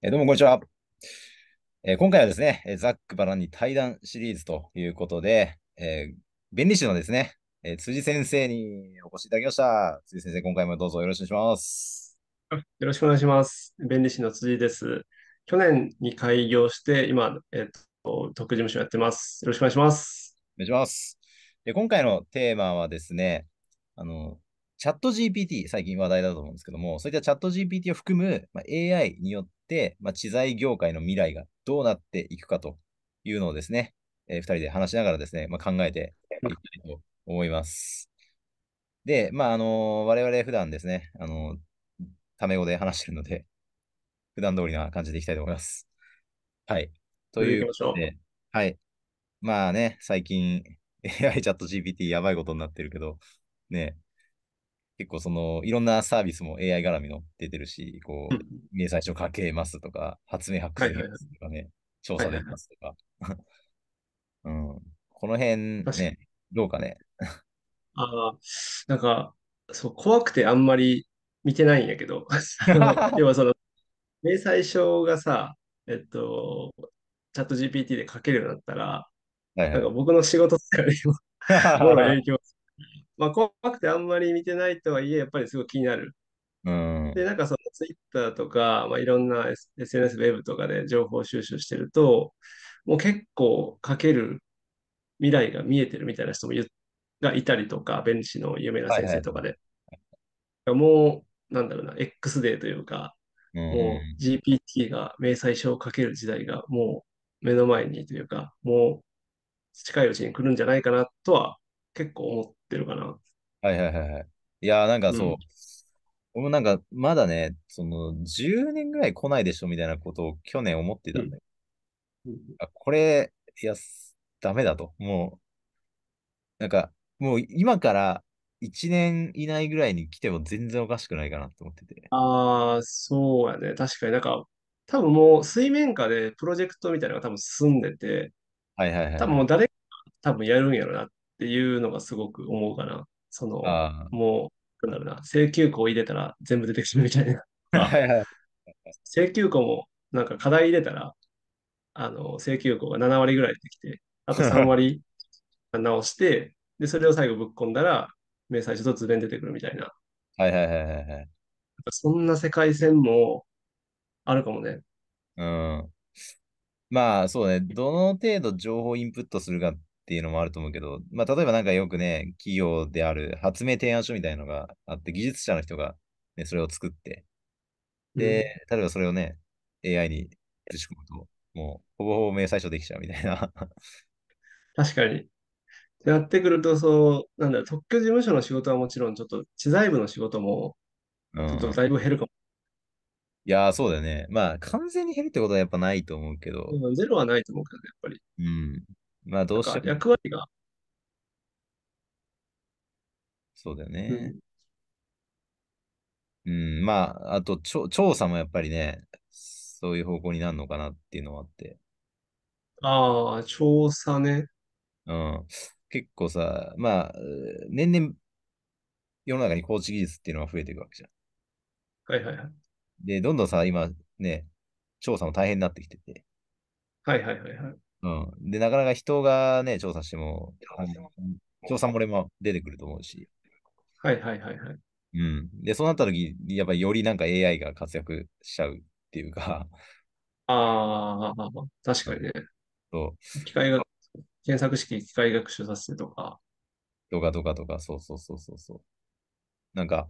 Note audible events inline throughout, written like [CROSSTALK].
えどうもこんにちは、えー、今回はですね、ザックバラんに対談シリーズということで、えー、弁理士のですね、えー、辻先生にお越しいただきました。辻先生、今回もどうぞよろしくお願いします。よろしくお願いします。弁理士の辻です。去年に開業して、今、えっ、と、特事務所やってます。よろしくお願いします。お願いします。で今回のテーマはですね、あの、チャット GPT、最近話題だと思うんですけども、そういったチャット GPT を含む、まあ、AI によって、、まあ、知財業界の未来がどうなっていくかというのをですね、えー、2人で話しながらですね、まあ、考えていきたいと思います。で、まあ、あのー、我々普段ですね、あのー、タメ語で話してるので、普段通りな感じでいきたいと思います。はい。ということで、はい。まあね、最近 AI [LAUGHS] チャット GPT やばいことになってるけど、ね、結構その、いろんなサービスも AI 絡みの出てるし、こう、明細書書けますとか、発明発掘ますとかね、調査できますとか。[LAUGHS] うん、この辺ね、どうかね。ああ、なんか、そう、怖くてあんまり見てないんやけど。[LAUGHS] 要はその、明細書がさ、えっと、チャット GPT で書けるようになったら、はいはい、なんか僕の仕事とかにも、[LAUGHS] もう影響すまあ、怖くてあんまり見てないとはいえ、やっぱりすごい気になる。うん、で、なんかそのツイッターとか、まあ、いろんな SNS ウェブとかで情報収集してると、もう結構かける未来が見えてるみたいな人もがいたりとか、弁理士の有名な先生とかで。はいはい、もう、なんだろうな、X デーというか、うん、もう GPT が明細書をかける時代がもう目の前にというか、もう近いうちに来るんじゃないかなとは結構思っってるかな。はいはいはいはい。いやーなんかそう、うん、俺もなんかまだね、その10年ぐらい来ないでしょみたいなことを去年思ってたんだよ。うん、あこれ、いや、ダメだと。もう、なんか、もう今から1年以内ぐらいに来ても全然おかしくないかなと思ってて。ああ、そうやね。確かになんか、多分もう水面下でプロジェクトみたいなのが多分進んでて、はいはいはい。多分もう誰か多分やるんやろなっっていうのがすごく思うかな。その、もう、なんだろうな、請求項入れたら全部出てくるみたいな。[LAUGHS] はいはい、請求項も、なんか課題入れたら、あの、請求項が7割ぐらい出てきて、あと3割直して、で、それを最後ぶっ込んだら、明細書と図面出てくるみたいな。はいはいはいはい、はい。そんな世界線もあるかもね。うん。まあそうね、どの程度情報インプットするかっっていうのもあると思うけど、まあ、例えばなんかよくね、企業である発明提案書みたいのがあって、技術者の人が、ね、それを作って、で、例えばそれをね、AI にぶち込むと、もうほぼほぼ明細書できちゃうみたいな。[LAUGHS] 確かに。ってなってくると、そう、なんだろ特許事務所の仕事はもちろん、ちょっと知財部の仕事も、ちょっとだいぶ減るかも。うん、いやそうだよね。まあ、完全に減るってことはやっぱないと思うけど。ゼロはないと思うけど、やっぱり。うん。まあどうしても。役割が。そうだよね。うん、うん、まあ、あとちょ、調査もやっぱりね、そういう方向になるのかなっていうのはあって。ああ、調査ね。うん。結構さ、まあ、年々、世の中に高知技術っていうのは増えていくわけじゃん。はいはいはい。で、どんどんさ、今ね、調査も大変になってきてて。はいはいはいはい。うん。で、なかなか人がね、調査しても、調査漏れも出てくると思うし。はいはいはいはい。うん。で、そうなった時、やっぱりよりなんか AI が活躍しちゃうっていうか。ああ、確かにね。そう。機械が、検索式機械学習させてとか。とかとかとか、そうそうそうそうそう。なんか、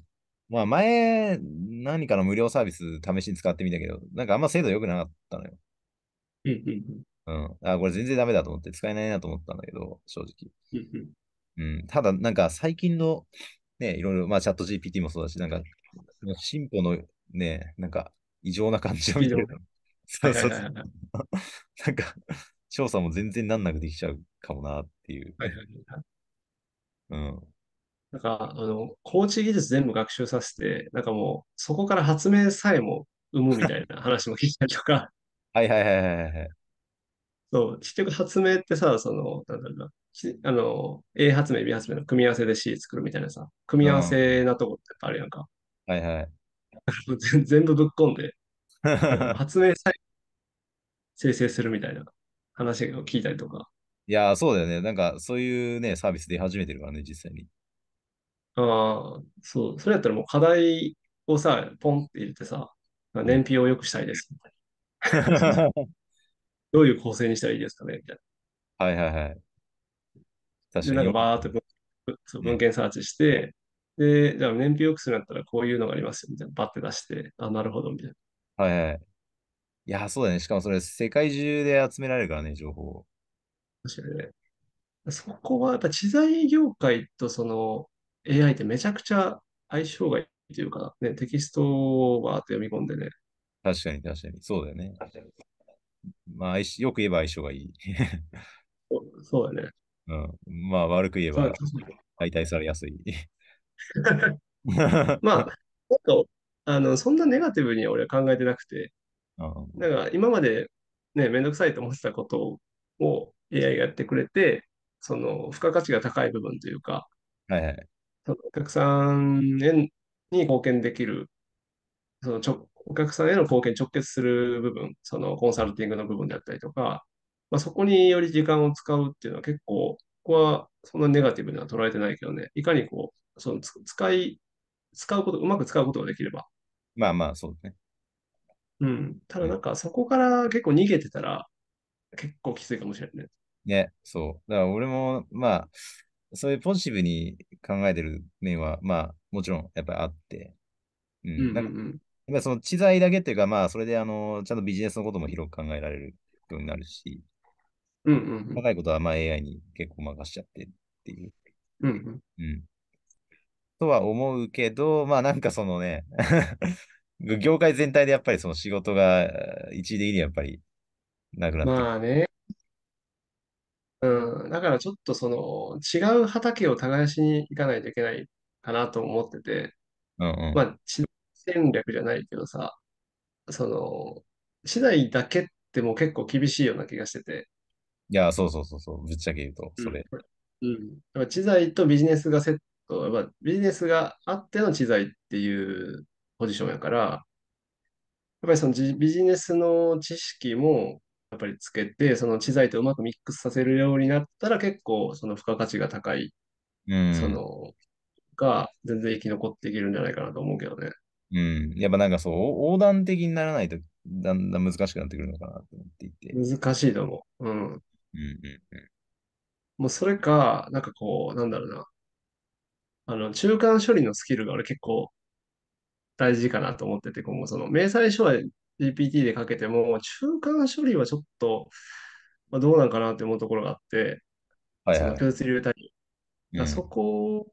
まあ前、何かの無料サービス試しに使ってみたけど、なんかあんま精度良くなかったのよ。うんうんうん。うん。あ、これ全然ダメだと思って、使えないなと思ったんだけど、正直。うん。ただ、なんか最近の、ね、いろいろ、まあ、チャット GPT もそうだし、なんか、進歩のね、なんか、異常な感じを見てる。そうそうそう。[LAUGHS] なんか、調査も全然なんなくできちゃうかもなっていう。はいはいはい。うん。なんか、あの、高知技術全部学習させて、なんかもう、そこから発明さえも生むみたいな話も聞いたりとか。[LAUGHS] はいはいはいはいはい。そう、結局発明ってさ、その、なんだろうな、あの、A 発明、B 発明の組み合わせで C 作るみたいなさ、組み合わせなとこってやっぱあるやんか。はいはい。[LAUGHS] 全部ぶっ込んで、[LAUGHS] 発明さえ生成するみたいな話を聞いたりとか。いやそうだよね。なんか、そういうね、サービス出始めてるからね、実際に。ああ、そう、それやったらもう課題をさ、ポンって入れてさ、燃費を良くしたいです [LAUGHS] どういう構成にしたらいいですかねみたいな。はいはいはい。確かに。なんかバーって文献サーチして、うん、で、じゃあ燃費良くするんだったらこういうのがありますよみたいな、バッて出して、あ、なるほどみたいな。はいはい。いや、そうだね。しかもそれ世界中で集められるからね、情報確かにね。そこはやっぱ知財業界とその AI ってめちゃくちゃ相性がいいというか、ね、テキストをバーって読み込んでね。確かに確かに。そうだよね。まあ、[LAUGHS] よく言えば相性がいい。そ [LAUGHS] そうだね。うん、まあ、悪く言えば、解体されやすい。[LAUGHS] まあ、とあのそんなネガティブに俺は考えてなくて、なんか今まで、ね、めんどくさいと思ってたことを AI がやってくれて、その付加価値が高い部分というか、はいはい、そのお客さんに貢献できるそのちょお客さんへの貢献直結する部分、そのコンサルティングの部分であったりとか、まあ、そこにより時間を使うっていうのは結構、ここはそんなネガティブには捉えてないけどね、いかにこう、その使い、使うこと、うまく使うことができれば。まあまあ、そうですね。うん。ただなんか、そこから結構逃げてたら、結構きついかもしれないね。ね、そう。だから俺も、まあ、そういうポジティブに考えてる面は、まあ、もちろんやっぱりあって、うん。うんうんうん、やっぱその知財だけっていうか、まあ、それであのちゃんとビジネスのことも広く考えられるようになるし、うんうん、高いことはまあ AI に結構任しちゃってっていう。うん、うん、とは思うけど、まあなんかそのね [LAUGHS] 業界全体でやっぱりその仕事が一時的にやっぱりなくなった。まあね。うん、だからちょっとその違う畑を耕しに行かないといけないかなと思ってて、うんうん、まあ、戦略じゃないけどさ、その、資材だけってもう結構厳しいような気がしてて。いや、そうそうそうそう、ぶっちゃけ言うと、それ。うん。やっぱ知財とビジネスがセット、やっぱビジネスがあっての知財っていうポジションやから、やっぱりそのビジネスの知識もやっぱりつけて、その知財とうまくミックスさせるようになったら結構その付加価値が高い、うん、その、が全然生き残っていけるんじゃないかなと思うけどね。うん。やっぱなんかそう、横断的にならないと、だんだん難しくなってくるのかなと思っていて。難しいと思う。うん。うんうんうん。もうそれか、なんかこう、なんだろうな。あの、中間処理のスキルが俺結構大事かなと思ってて、今後その、明細書は GPT で書けても、中間処理はちょっと、まあ、どうなんかなって思うところがあって、はいはい、その共流体、うん、そこ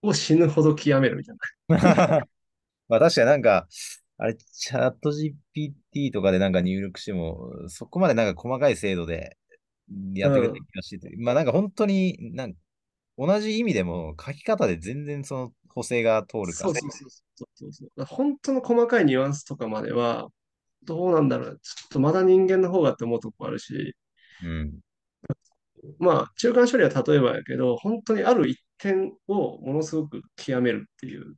を死ぬほど極めるみたいな。[LAUGHS] まあ確かになんか、あれ、チャット GPT とかでなんか入力しても、そこまでなんか細かい精度でやってくれて気がしてて、うん、まあなんか本当になんか同じ意味でも書き方で全然その補正が通るから、ね。そうそうそうそう本当の細かいニュアンスとかまでは、どうなんだろう。ちょっとまだ人間の方がって思うとこあるし、うん、まあ中間処理は例えばやけど、本当にある一点をものすごく極めるっていう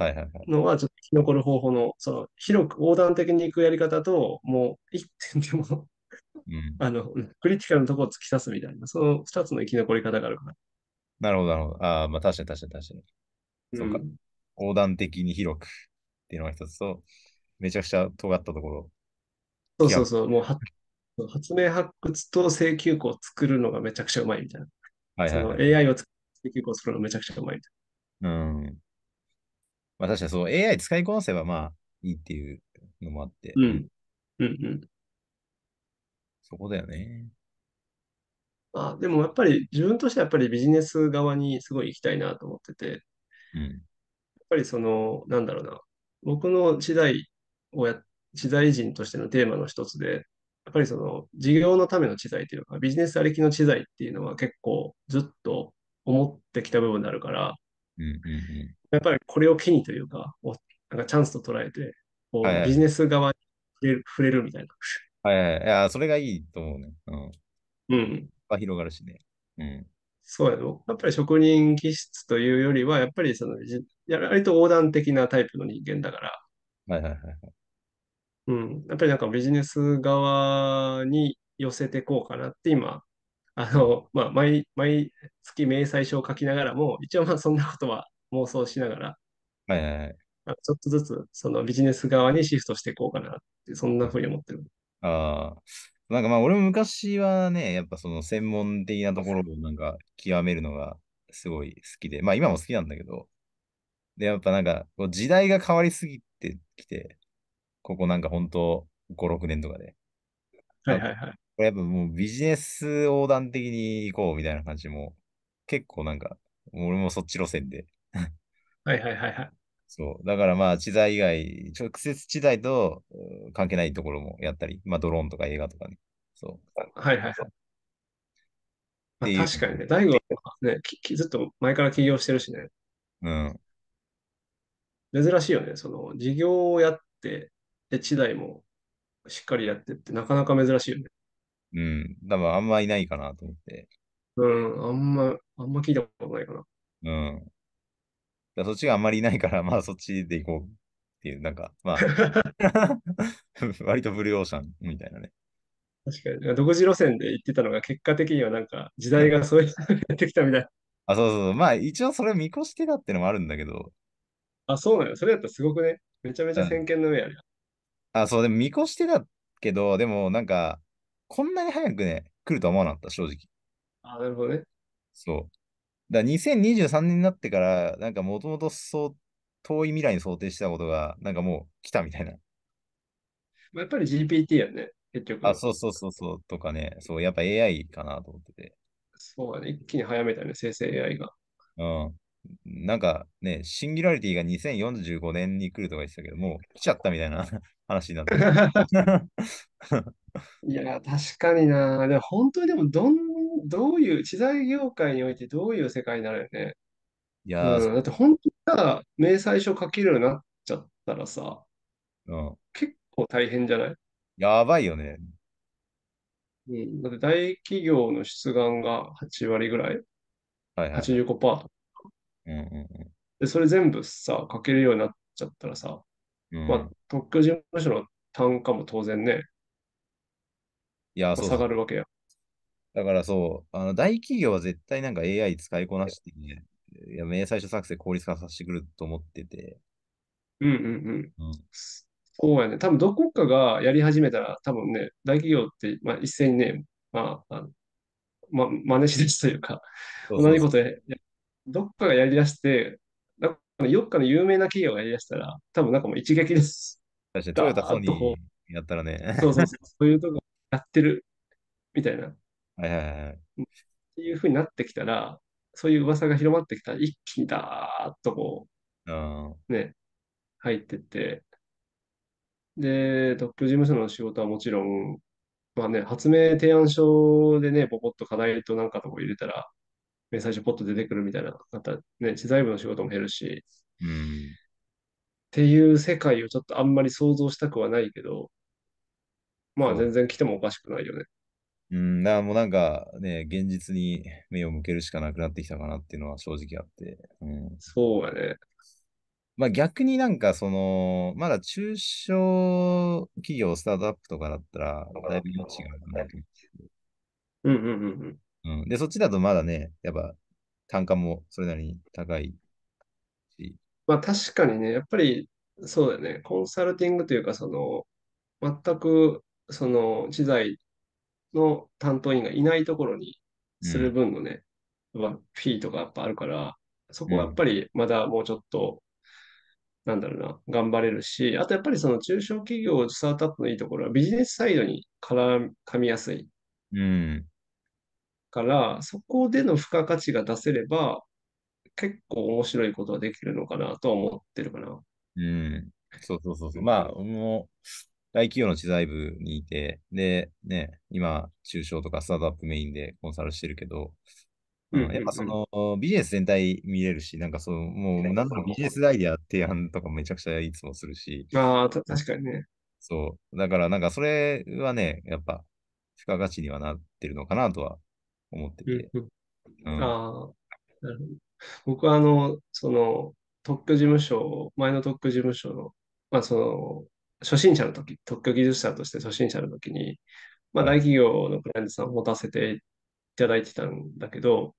はいはいはい。のは、ちょっと生き残る方法の、その、広く横断的に行くやり方と、もう一点でもうん、あの、クリティカルなところを突き刺すみたいな、その二つの生き残り方があるから。なるほど、なるほど。ああ、まあ確かに確かに確かに。うん、そうか。横断的に広くっていうのが一つと、めちゃくちゃ尖ったところ。そうそうそう、もう発明発掘と請求庫を作るのがめちゃくちゃうまいみたいな。はいはい、はい、AI を請求庫を作るのめちゃくちゃうまいみたいな。うん。まあ確かにそう、AI 使いこなせばまあいいっていうのもあって。うん。うんうん。そこだよね。まあでもやっぱり自分としてはやっぱりビジネス側にすごい行きたいなと思ってて、うん。やっぱりその、なんだろうな、僕の知財をや、知財人としてのテーマの一つで、やっぱりその事業のための知財というか、ビジネスありきの知財っていうのは結構ずっと思ってきた部分であるから、やっぱりこれを機にというか、なんかチャンスと捉えて、こう、ビジネス側に触れる触れるみたいな。はいはい。いや、それがいいと思うね。うん。うん。あ、広がるしね。うん。そうやろ。やっぱり職人気質というよりは、やっぱりその、や割と横断的なタイプの人間だから。はいはいはい。うん。やっぱりなんかビジネス側に寄せてこうかなって今、あの、まあ、毎、毎月明細書を書きながらも、一応まあそんなことは妄想しながら、はいはいはい。ちょっとずつそのビジネス側にシフトしていこうかなって、そんなふうに思ってる。ああ。なんかまあ俺も昔はね、やっぱその専門的なところをなんか極めるのがすごい好きで、まあ今も好きなんだけど、で、やっぱなんか時代が変わりすぎてきて、ここなんか本当5、6年とかで。はいはいはい。これやっぱもうビジネス横断的に行こうみたいな感じも、結構なんか、俺もそっち路線で。はいはいはいはい。そう。だからまあ、知財以外、直接知財と関係ないところもやったり、まあ、ドローンとか映画とかね。そう。はいはいはい。まあ、確かにね、大悟はねき、ずっと前から起業してるしね。うん。珍しいよね。その、事業をやって、で、知財もしっかりやってって、なかなか珍しいよね。うん。多分あんまいないかなと思って。うん、あんま、あんま聞いたことないかな。うん。だそっちがあんまりいないから、まあそっちで行こうっていう、なんか、まあ、[LAUGHS] 割とブルーオーシャンみたいなね。確かに。独自路線で行ってたのが、結果的にはなんか、時代がそうやってきたみたい。あ、そうそうそう。まあ一応それ見越してたってのもあるんだけど。あ、そうなのそれだったらすごくね。めちゃめちゃ先見の上やる、あ、そう、でも見越してたけど、でもなんか、こんなに早くね、来るとは思わなかった、正直。あ、なるほどね。そう。だから2023年になってから、なんかもともとそう遠い未来に想定したことが、なんかもう来たみたいな。まあ、やっぱり GPT やね、結局。あ、そうそうそうそう、とかね、そう、やっぱ AI かなと思ってて。そうね、一気に早めたね、生成 AI が。うん。なんかね、シンギュラリティが2045年に来るとか言ってたけど、もう来ちゃったみたいな話になって。[LAUGHS] いや、確かにな。でも本当にでもどん、どういう、知財業界においてどういう世界になるよね。いやー、うん、だって本当にさ、明細書書けるようになっちゃったらさ、うん、結構大変じゃないやばいよね。うん、だって大企業の出願が8割ぐらい、はいはい、85%うんうんうんで、それ全部さ、書けるようになっちゃったらさ、うん、まあ、特許事務所の単価も当然ね、や、そう。下がるわけや。だからそう、あの大企業は絶対なんか AI 使いこなして、ね、いや、明細書作成効率化させてくると思ってて。うんうんうん。うん、そうやね。多分どこかがやり始めたら、多分ね、大企業って、まあ、一斉にね、まあ、あのま、真似しですというか、同じことで、どっかがやりだして、なんかよっかの有名な企業がやりだしたら、多分なんかもう一撃です。確かに、トヨタソニーやったらね。[LAUGHS] そうそうそう、そういうとこやってるみたいな。はいはいはい。っていうふうになってきたら、そういう噂が広まってきたら、一気にだーっとこう、ね、入ってって、で、特許事務所の仕事はもちろん、まあね、発明提案書でね、ポポッと課題となんかとこ入れたら、ね、最初ポッと出てくるみたいな、またね、知財部の仕事も減るし、うん、っていう世界をちょっとあんまり想像したくはないけど、まあ全然来てもおかしくないよね。うん、だからもうなんかね、現実に目を向けるしかなくなってきたかなっていうのは正直あって。うん、そうだね。まあ逆になんかその、まだ中小企業、スタートアップとかだったら、だいぶ余地があるかなと思うんうんうんうん。うん、で、そっちだとまだね、やっぱ単価もそれなりに高いし。まあ確かにね、やっぱりそうだよね、コンサルティングというか、その、全くその知財の担当員がいないところにする分のね、うん、フィーとかやっぱあるから、そこはやっぱりまだもうちょっと、うん、なんだろうな、頑張れるし、あとやっぱりその中小企業、スタートアップのいいところはビジネスサイドに絡みやすい。うん。から、そこでの付加価値が出せれば、結構面白いことはできるのかなとは思ってるかな。うん。そうそうそうそう。まあ、もう、大企業の知財部にいて、で、ね、今、中小とかスタートアップメインでコンサルしてるけど、うんやっぱそのビジネス全体見れるし、なんかそのもう何度もビジネスアイデア提案とかめちゃくちゃいつもするし。ああ、確かにね。そう。だからなんかそれはね、やっぱ付加価値にはなってるのかなとは思ってて。うんああ、なるほど。僕はあの、その特許事務所、前の特許事務所の、まあその初心者の時、特許技術者として初心者の時に、まあ、大企業のクライアントさんを持たせていただいてたんだけど、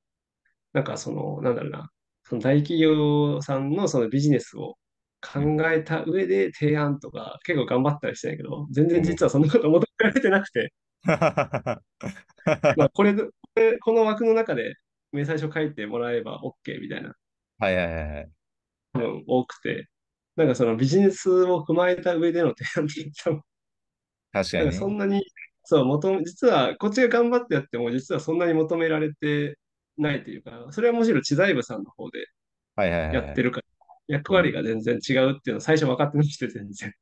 なんかその、なんだろうな、その大企業さんのそのビジネスを考えた上で提案とか、結構頑張ったりしてないけど、全然実はそんなこと求められてなくて。まあこれ、これ、この枠の中で明細書書いてもらえば OK みたいな。はいはいはい。多分多くて。なんかそのビジネスを踏まえた上での提案って言ったもん。確かに、ね、んそんなに、そう、求実はこっちが頑張ってやっても、実はそんなに求められてないというか、それはむしろ知財部さんの方でやってるから、役割が全然違うっていうのは最初分かってなくて、全然。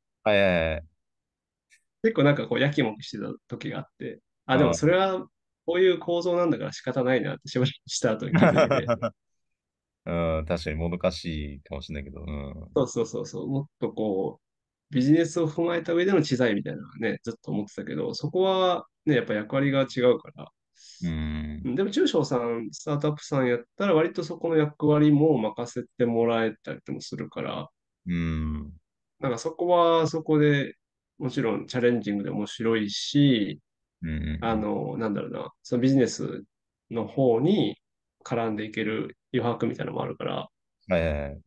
結構なんかこう、やきもきしてた時があって、あ、でもそれはこういう構造なんだから仕方ないなってしばらくした後に気づいて。[LAUGHS] うん、確かにもどかしいかもしれないけど、うん。そうそうそうそう、もっとこう、ビジネスを踏まえた上での知財みたいなのはね、ずっと思ってたけど、そこはね、やっぱ役割が違うから。うん、でも中小さん、スタートアップさんやったら、割とそこの役割も任せてもらえたりもするから、うん、なんかそこはそこでもちろんチャレンジングで面白いし、うん、あの、なんだろうな、そのビジネスの方に絡んでいける余白みたいなのもあるから、えー、結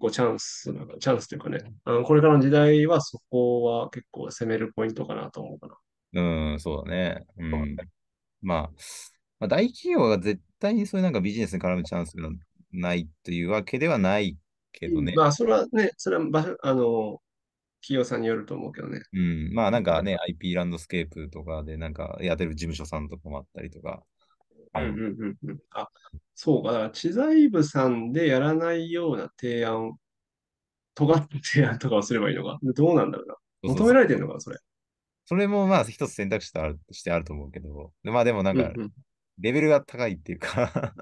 構チャンスな、チャンスというかね、あのこれからの時代はそこは結構攻めるポイントかなと思うかな。うん、そうだね。うん、まあ、まあ、大企業は絶対にそういうなんかビジネスに絡むチャンスがないというわけではないけどね。まあ、それはね、それはあの、企業さんによると思うけどね。うん、まあなんかね、IP ランドスケープとかでなんかやってる事務所さんとかもあったりとか、うんうんうんうん。あ、そうか。だから、知財部さんでやらないような提案、尖った提案とかをすればいいのか。どうなんだろうな。求められてるのかそれ。それもまあ一つ選択肢とあるしてあると思うけど、まあでもなんかレベルが高いっていうか確か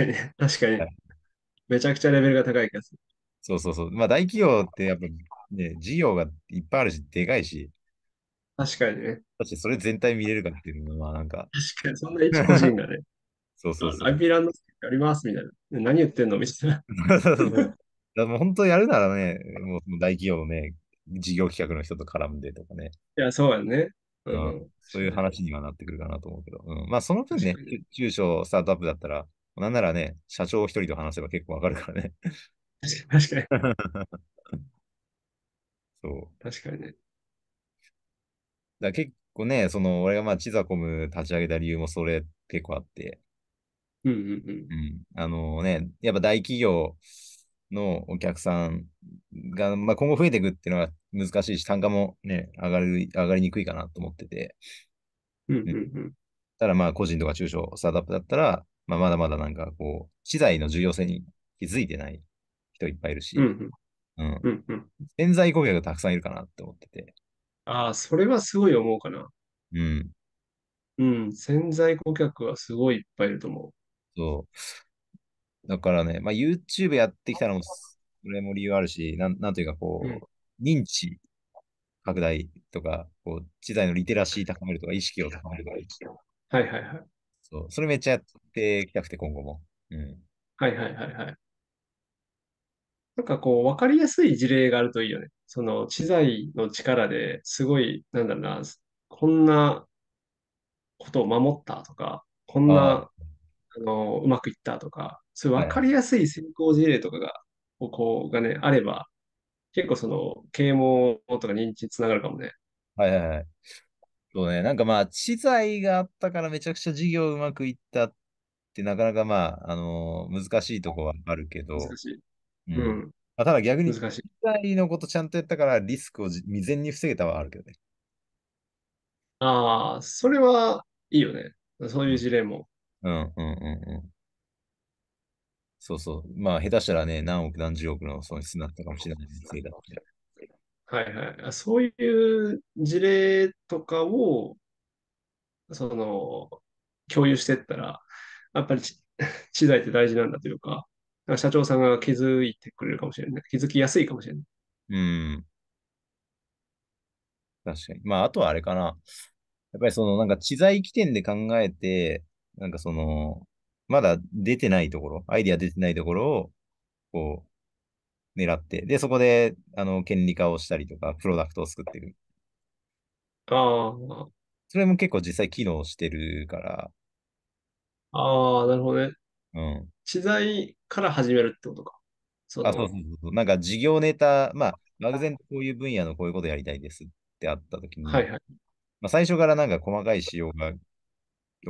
にね。確かに。めちゃくちゃレベルが高い気がする。そうそうそう。まあ大企業ってやっぱね、事業がいっぱいあるし、でかいし、確かにね。だし、それ全体見れるかっていうのは、なんか。確かに、そんな一個人がね。[LAUGHS] そうそうそう。アイビーランドスありますみたいな。何言ってんのみたいな。[LAUGHS] だもう本当やるならね、もう大企業のね、事業企画の人と絡んでとかね。いや、そうやね。うん、うん、そういう話にはなってくるかなと思うけど。うん、まあ、その分ね、中小スタートアップだったら、なんならね、社長一人と話せば結構わかるからね。確かに。[LAUGHS] そう。確かにね。だ結構ね、その、俺がまあ、チザコム立ち上げた理由もそれ結構あって。うんうんうん。うん、あのね、やっぱ大企業のお客さんが、まあ、今後増えていくっていうのは難しいし、単価もね、上がる、上がりにくいかなと思ってて。うんうんうん。ただまあ、個人とか中小、スタートアップだったら、まあ、まだまだなんかこう、資材の重要性に気づいてない人いっぱいいるし、うん、うん。うんうん、潜在顧客がたくさんいるかなって思ってて。ああ、それはすごい思うかな。うん。うん、潜在顧客はすごいいっぱいいると思う。そう。だからね、まあ、YouTube やってきたのも、それも理由あるし、なん、なんというかこう、認知拡大とか、こう、知財のリテラシー高めるとか、意識を高めるとか、はいはいはい。そう。それめっちゃやっていきたくて、今後も。うん。はいはいはいはい。なんかこう、わかりやすい事例があるといいよね。その、知財の力ですごい、なんだろうな、こんなことを守ったとか、こんな、あの、うまくいったとか、そういうわかりやすい成功事例とかが、ここがね、あれば、結構その、啓蒙とか認知につながるかもね。はいはいはい。そうね、なんかまあ、知財があったからめちゃくちゃ事業うまくいったって、なかなかまあ、あのー難しいとこはあるけど、難しい。うん。まあ、ただ逆に、難し外のことちゃんとやったから、リスクを未然に防げたはあるけどね。ああ、それはいいよね。そういう事例も。うんうんうんうん。そうそう。まあ、下手したらね、何億何十億の損失になったかもしれないせいはいはい。そういう事例とかを、その、共有してったら、やっぱり知財 [LAUGHS] って大事なんだというか、ら社長さんが気づいてくれるかもしれない。気づきやすいかもしれない。うん。確かに。まあ、あとはあれかな。やっぱりその、なんか知財起点で考えて、なんかその、まだ出てないところ、アイディア出てないところを、こう、狙って、で、そこで、あの、権利化をしたりとか、プロダクトを作ってる。ああ。それも結構実際機能してるから。ああ、なるほどね。うん。知財から始めるってことか。そあそうそうそう。なんか事業ネタ、まあ、漠然とこういう分野のこういうことやりたいですってあったときに、はいはい。まあ、最初からなんか細かい仕様が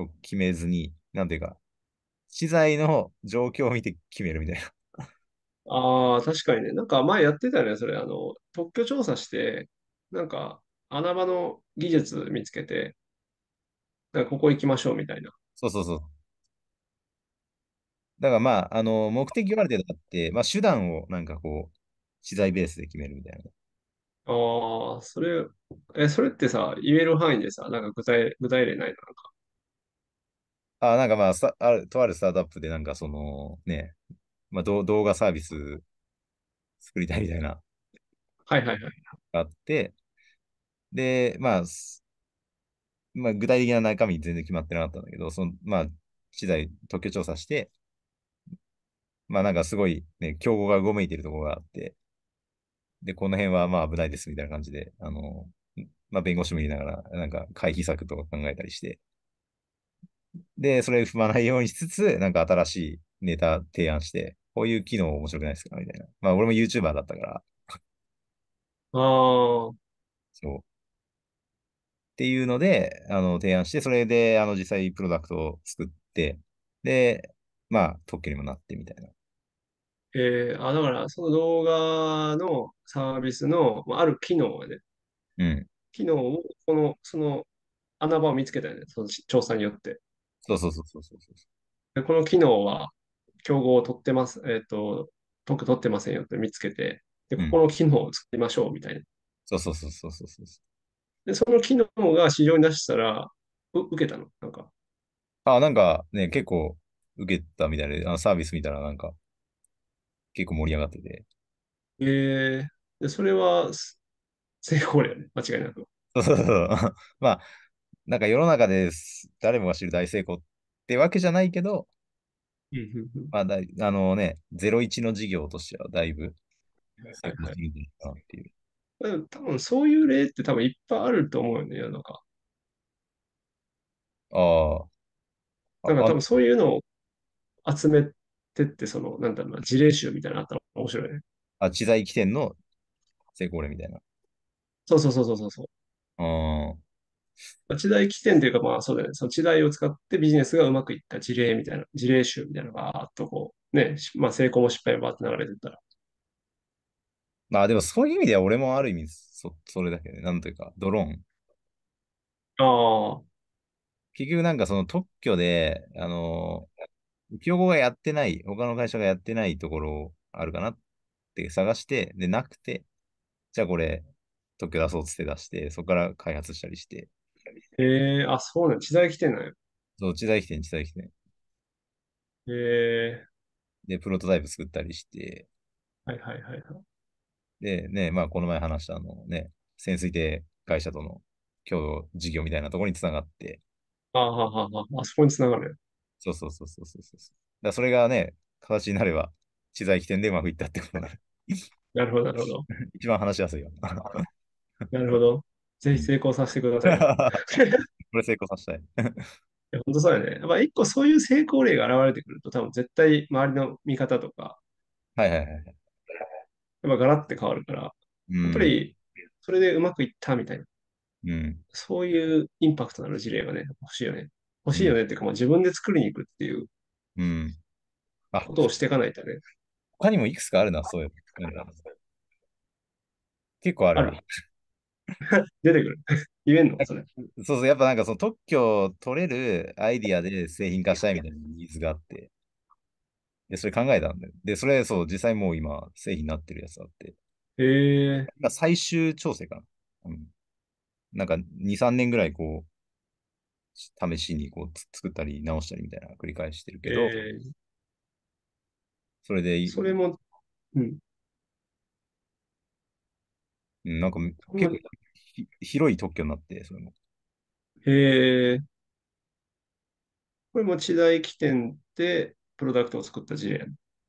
を決めずに、なんていうか、資材の状況を見て決めるみたいな。ああ、確かにね。なんか前やってたよね、それ。あの、特許調査して、なんか穴場の技術見つけて、ここ行きましょうみたいな。そうそうそう。だからまあ、あの、目的がある程度あって、まあ、手段をなんかこう、資材ベースで決めるみたいな。ああ、それ、え、それってさ、言える範囲でさ、なんか具体、具体例ないのなんか。あ、なんかまあ、さある、とあるスタートアップで、なんかその、ね、まあ、ど動画サービス作りたいみたいな、はいはいはい。あって、で、まあ、まあ、具体的な中身全然決まってなかったんだけど、その、まあ、資材、特許調査して、まあなんかすごいね、競合がうごめいてるところがあって、で、この辺はまあ危ないですみたいな感じで、あの、まあ弁護士も言いながら、なんか回避策とか考えたりして、で、それ踏まないようにしつつ、なんか新しいネタ提案して、こういう機能面白くないですかみたいな。まあ俺も YouTuber だったから。ああ。そう。っていうので、あの、提案して、それで、あの、実際プロダクトを作って、で、まあ、特許にもなってみたいなえー、あ、だから、その動画のサービスの、まあ、ある機能はね、うん。機能を、この、その穴場を見つけたよね、その調査によって。そうそうそうそうそうでこの機能は、競合を取ってます、えっ、ー、と、特取ってませんよって見つけて、で、ここの機能を作りましょうみたいな。うん、そうそうそうそうそうで、その機能が市場に出したら、う受けたのなんか。あ、なんかね、結構受けたみたいな、あサービスみたいな、なんか、結構盛り上がってて。えー、でそれは成功だよね、間違いなく。そうそうそう。[LAUGHS] まあ、なんか世の中で誰もが知る大成功ってわけじゃないけど、まあだい、あのね、ゼロ一の事業としてはだいぶ成功してるんじゃないかなってい多分そういう例って多分いっぱいあると思うよね、世の中。ああ。だから多分そういうのを集めってって、その、なんだろうな、事例集みたいなのあったら面白いね。あ、知財起点の成功例みたいな。そうそうそうそうそう。あまあ、時代起点というか、まあそうだよね、その時代を使ってビジネスがうまくいった事例みたいな、事例集みたいなのがーっとこう、ね、まあ成功も失敗もバーって流れてったら。まあでもそういう意味では俺もある意味そ、それだけどね、なんというか、ドローン。ああ。結局なんかその特許で、あのー、競合がやってない、他の会社がやってないところあるかなって探して、で、なくて、じゃあこれ、特許出そうって出して、そこから開発したりして。へえー、あ、そうなの、知財来てなんそう、知財ん、点、知財てん。へえー。で、プロトタイプ作ったりして。はいはいはいはい。で、ね、まあ、この前話したあのね、潜水艇会社との共同事業みたいなところにつながって。ああ、あそこにつながる。そうそうそうそうそうそう。だそれがね、形になれば、知財起点でうまくいったってことになる。なるほど、なるほど。[LAUGHS] 一番話しやすいよ。なるほど。ぜひ成功させてください。[LAUGHS] これ成功させたい。いや本当そうだね。まあ、一個そういう成功例が現れてくると、多分絶対周りの見方とか、はいはいはい。やっぱガラッて変わるから、うん、やっぱりそれでうまくいったみたいな、うん、そういうインパクトのある事例がね、欲しいよね。欲しいよねっていうか、もう自分で作りに行くっていううん。あ、ことをしていかないとね。他にもいくつかあるな、そういう結構ある [LAUGHS] 出てくる。[LAUGHS] 言えんのそれ。そうそう、やっぱなんかその特許を取れるアイディアで製品化したいみたいなニーズがあって。で、それ考えたんだよ。で、それ、そう、実際もう今、製品になってるやつあって。へえ。ー。最終調整かな。うん。なんか、2、3年ぐらい、こう、試しにこう作ったり直したりみたいな繰り返してるけど、それで、それも、うん。なんか結構広い特許になって、それも。へえこれも時代起点でプロダクトを作った事例。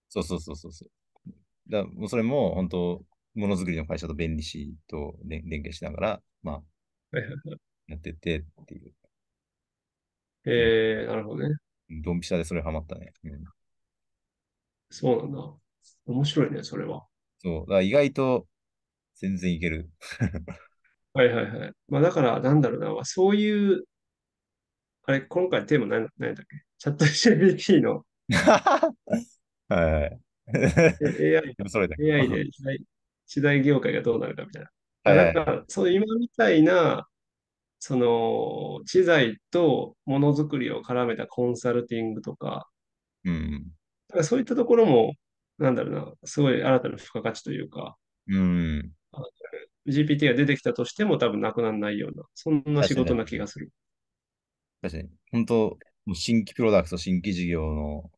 そうそうそうそうそう。だもうそれも本当、ものづくりの会社と便利しと連携しながら、まあ、やっててっていう。えー、なるほどね。ドンピシャでそれハマったね。うん、そうなんだ。面白いね、それは。そう。だ意外と全然いける。[LAUGHS] はいはいはい。まあだから、なんだろうな、そういう、あれ、今回テーマ何何だっけチャット GPT の。[LAUGHS] はい。AI, AI で時代業界がどうなるかみたいな。はい、なんか、そう今みたいな、その知財とものづくりを絡めたコンサルティングとか、うん、だからそういったところも、なんだろうな、すごい新たな付加価値というか、うん、GPT が出てきたとしても多分なくならないような、そんな仕事な気がする。確かに。本当、新規プロダクト、新規事業のも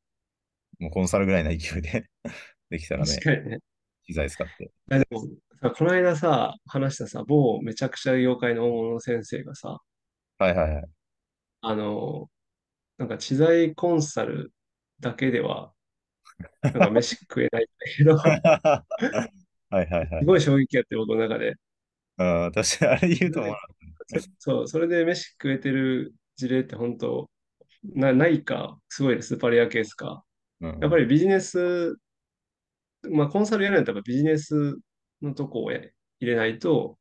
うコンサルぐらいの勢いで [LAUGHS] できたらね、ね機材使って。でも、さ、この間さ、話したさ、某めちゃくちゃ妖怪の大物の先生がさ、はいはいはい。あの、なんか知財コンサルだけでは、なんか飯食えないんだけど、すはいはいはい。ごい衝撃やって、僕の中で。ああ、確かにあれ言うと思わそそう、それで飯食えてる事例って本当、なないか、すごいです、パレアケースか。やっぱりビジネス、まあコンサルやるんだったらビジネスのとこを入れないと、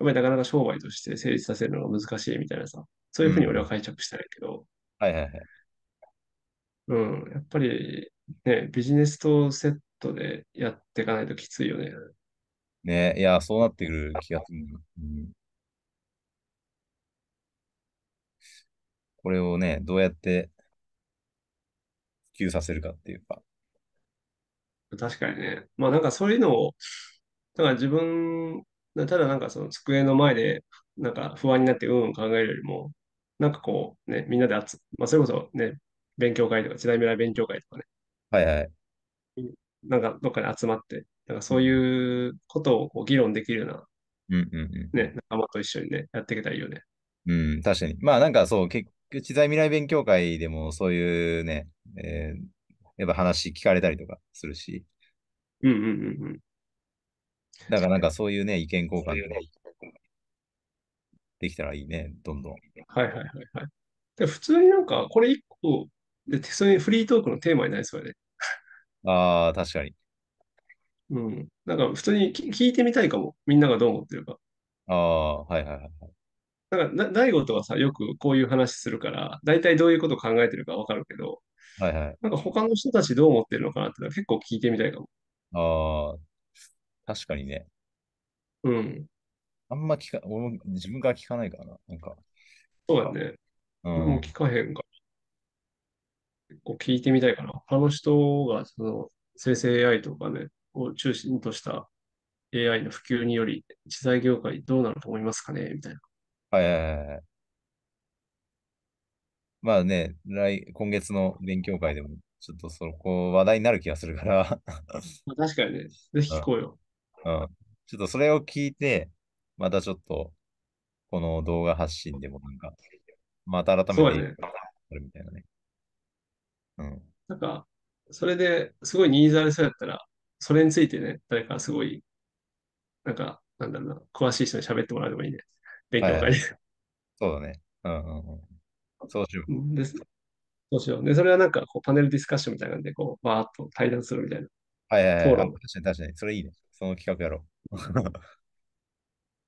やっぱりなかなか商売として成立させるのが難しいみたいなさ、そういうふうに俺は解釈したいけど、うん、はいはいはい。うん、やっぱりね、ビジネスとセットでやっていかないときついよね。ね、いや、そうなってくる気がする。うん、これをね、どうやって普及させるかっていうか。確かにね。まあなんかそういうのを、だから自分、ただなんかその机の前で、なんか不安になってうんうん考えるよりも、なんかこう、ね、みんなで集、まあ、それこそね、勉強会とか、時代未来勉強会とかね、はいはい。なんかどっかに集まって、なんかそういうことをこう議論できるような、うんうんうん。ね、仲間と一緒にね、やっていけたらいいよね。うん、確かに。まあなんかそう、結局、知財未来勉強会でもそういうね、えーやっぱ話聞かれたりとかするし、うんうんうんうん。だからなんかそういうね、意見交換できたらいいね、どんどん。はいはいはい、はい。で普通になんか、これ一個で、それフリートークのテーマになりそうやね。ああ、確かに。うん。なんか普通に聞いてみたいかも。みんながどう思ってるか。ああ、はいはいはい。なんか、大悟とはさ、よくこういう話するから、大体どういうこと考えてるかわかるけど、はいはい。なんか他の人たちどう思ってるのかなって結構聞いてみたいかも。ああ、確かにね。うん。あんま聞か、俺も自分から聞かないからな。なんか。そうだね。うん、もう聞かへんか結構聞いてみたいかな。あの人が、その、生成 AI とかね、を中心とした AI の普及により、知財業界どうなると思いますかねみたいな。はいはいはい。まあね、来、今月の勉強会でも、ちょっとそこ話題になる気がするから。確かにね、ぜひ聞こうよ。うん。ちょっとそれを聞いて、またちょっと、この動画発信でもなんか、また改めて、あるみたいなね。うん。なんか、それですごいニーズありそうやったら、それについてね、誰かすごい、なんか、なんだろうな、詳しい人に喋ってもらえばいいね。勉強会で、はいそうだね。うんうんうん。そうしよう。ですそうしよう。で、それはなんかこうパネルディスカッションみたいなんで、こう、バーっと対談するみたいな。はいはいはい。討論。確かに確かに。それいいね。その企画やろう。[LAUGHS]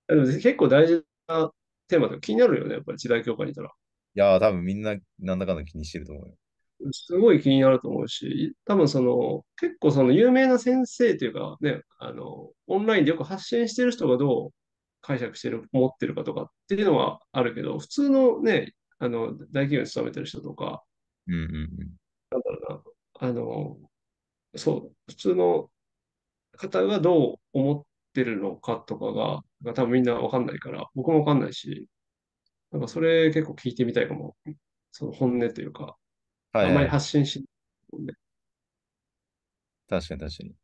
でも結構大事なテーマで気になるよね、やっぱり時代教科にいたら。いやー、多分みんな、何だかの気にしてると思うよ。すごい気になると思うし、多分その、結構その有名な先生というか、ね、あの、オンラインでよく発信してる人がどう解釈してる、持ってるかとかっていうのはあるけど、普通のね、あの、大企業に勤めてる人とか、うんうんうん。なんだろうな、あの、そう、普通の方がどう思ってるのかとかが、多分みんなわかんないから、僕もわかんないし、なんかそれ結構聞いてみたいかも。その本音というか、はいはい、あんまり発信しない、ね、確かに確かに。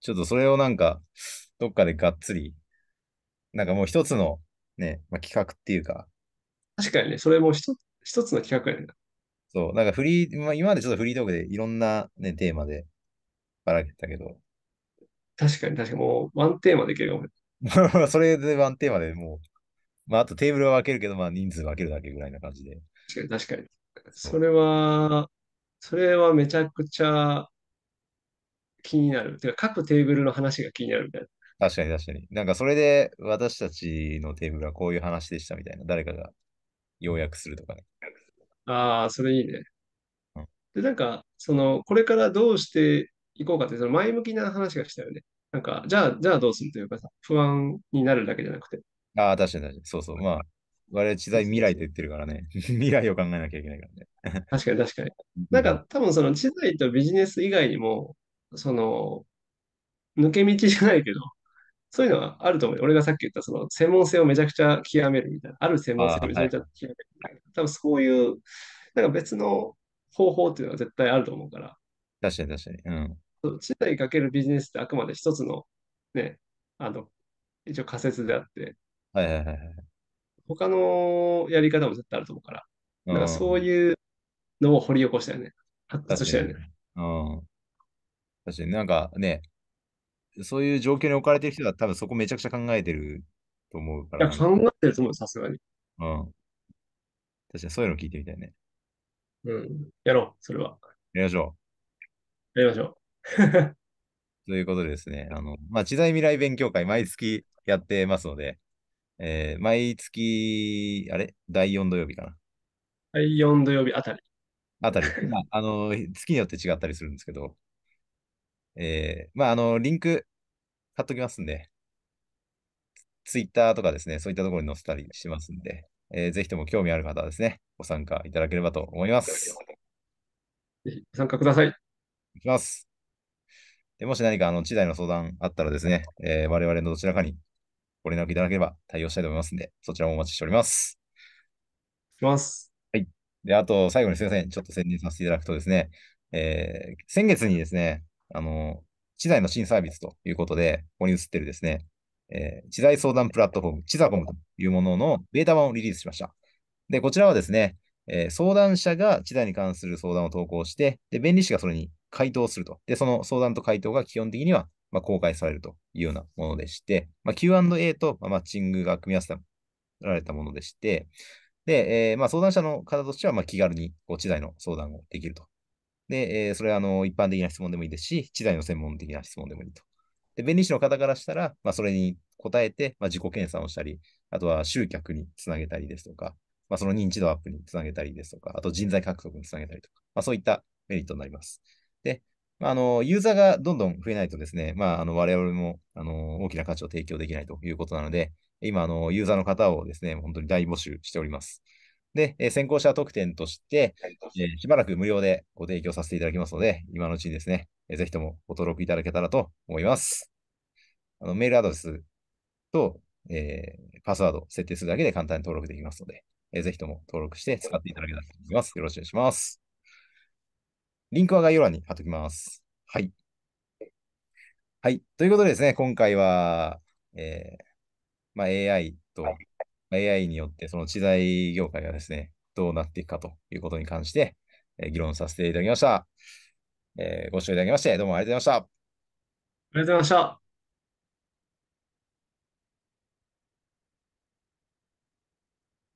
ちょっとそれをなんか、どっかでがっつり、なんかもう一つのね、まあ、企画っていうか。確かにね、それも一一つの企画やね。そう、なんかフリー、まあ、今までちょっとフリートークでいろんなね、テーマでばらけたけど、確かに確かにもうワンテーマできるよ。[LAUGHS] それでワンテーマでもう、まああとテーブルは分けるけど、まあ人数分けるだけぐらいな感じで。確かに確かに。それは、それはめちゃくちゃ気になる。てか各テーブルの話が気になるみたいな。確かに確かに。なんかそれで私たちのテーブルはこういう話でしたみたいな、誰かが要約するとかね。ああ、それいいね。うん、で、なんか、その、これからどうしていこうかって、その前向きな話がしたよね。なんか、じゃあ、じゃあどうするというかさ、不安になるだけじゃなくて。ああ、確かに確かに。そうそう。まあ、我々知財未来と言ってるからね。[LAUGHS] 未来を考えなきゃいけないからね。確かに確かに。なんか、多分その知財とビジネス以外にも、その、抜け道じゃないけど、そういうのはあると思う。俺がさっき言った、その専門性をめちゃくちゃ極めるみたいな。ある専門性をめちゃくちゃ極めるみたいな。はい、多分そういう、なんか別の方法っていうのは絶対あると思うから。確かに確かに。うん。知財かけるビジネスってあくまで一つのね、あの、一応仮説であって、はいはいはい。他のやり方も絶対あると思うから、なんかそういうのを掘り起こしたよね。発達したよね。うん。確かになんかね、そういう状況に置かれてる人は多分そこめちゃくちゃ考えてると思うから。いや、考えてると思う、さすがに。うん。確かにそういうの聞いてみたいね。うん。やろう、それは。やりましょう。やりましょう。[LAUGHS] ということですね。あの、まあ、知財未来勉強会、毎月やってますので、えー、毎月、あれ第4土曜日かな。第4土曜日あたり。あたり。[LAUGHS] まあ、あの、月によって違ったりするんですけど、えー、まあ、あの、リンク貼っときますんで、ツイッターとかですね、そういったところに載せたりしますんで、えー、ぜひとも興味ある方はですね、ご参加いただければと思います。ぜひご参加ください。いきます。もし何かあの知財の相談あったらですね、えー、我々のどちらかにご連絡いただければ対応したいと思いますので、そちらもお待ちしております。します。はい。で、あと、最後にすみません。ちょっと宣伝させていただくとですね、えー、先月にですね、あの、知財の新サービスということで、ここに映ってるですね、えー、知財相談プラットフォーム、知ザコムというもののベータ版をリリースしました。で、こちらはですね、えー、相談者が知財に関する相談を投稿して、で、弁理士がそれに回答すると。で、その相談と回答が基本的には、ま公開されるというようなものでして、まあ、Q&A と、まマッチングが組み合わせられたものでして、で、えー、ま相談者の方としては、ま気軽にこう知財の相談をできると。で、えー、それはあの一般的な質問でもいいですし、知財の専門的な質問でもいいと。で、弁理士の方からしたら、まあ、それに答えて、まあ、自己検査をしたり、あとは集客につなげたりですとか、まあ、その認知度アップにつなげたりですとか、あと人材獲得につなげたりとか、まあ、そういったメリットになります。で、あの、ユーザーがどんどん増えないとですね、まあ、あの、我々も、あの、大きな価値を提供できないということなので、今、あの、ユーザーの方をですね、本当に大募集しております。で、え先行者特典として、えー、しばらく無料でご提供させていただきますので、今のうちにですね、えー、ぜひともご登録いただけたらと思います。あのメールアドレスと、えー、パスワード設定するだけで簡単に登録できますので、えー、ぜひとも登録して使っていただけたらと思います。よろしくお願いします。リンクは概要欄に貼っときます。はい。はい。ということでですね、今回は、えー、まあ、AI と、AI によってその知財業界がですね、どうなっていくかということに関して、えー、議論させていただきました。えー、ご視聴いただきまして、どうもありがとうございました。ありがとうございました。